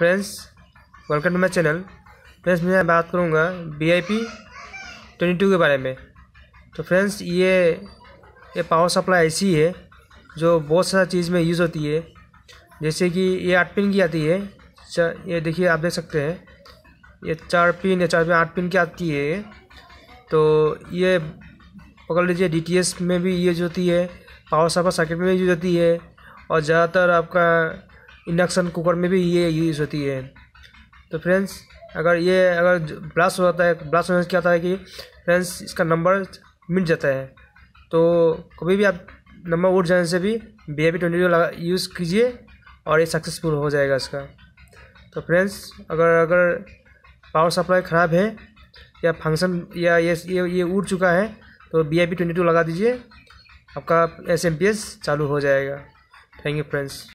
friends welcome to my channel friends मैं बात करूँगा B I P twenty two के बारे में तो फ्रेंड्स ये ये पावर सप्लाई ऐसी है जो बहुत सारा चीज़ में यूज़ होती है जैसे कि ये आठ पिन की आती है ये देखिए आप देख सकते हैं ये चार पिन या चार पिन आठ पिन की आती है तो ये पकड़ लीजिए डी में भी यूज होती है पावर सप्लाई सर्किट में भी यूज होती है और ज़्यादातर आपका इंडक्शन कुकर में भी ये यूज़ होती है तो फ्रेंड्स अगर ये अगर ब्लास्ट हो जाता है ब्लास्ट होने से क्या होता है कि फ्रेंड्स इसका नंबर मिट जाता है तो कभी भी आप नंबर उठ जाने से भी B I P twenty use कीजिए और ये सक्सेसफुल हो जाएगा इसका तो फ्रेंड्स अगर अगर पावर सप्लाई ख़राब है या फंक्शन या ये ये ये उड़ चुका है तो B I P twenty two लगा दीजिए आपका एस एम पी एस चालू हो जाएगा थैंक यू फ्रेंड्स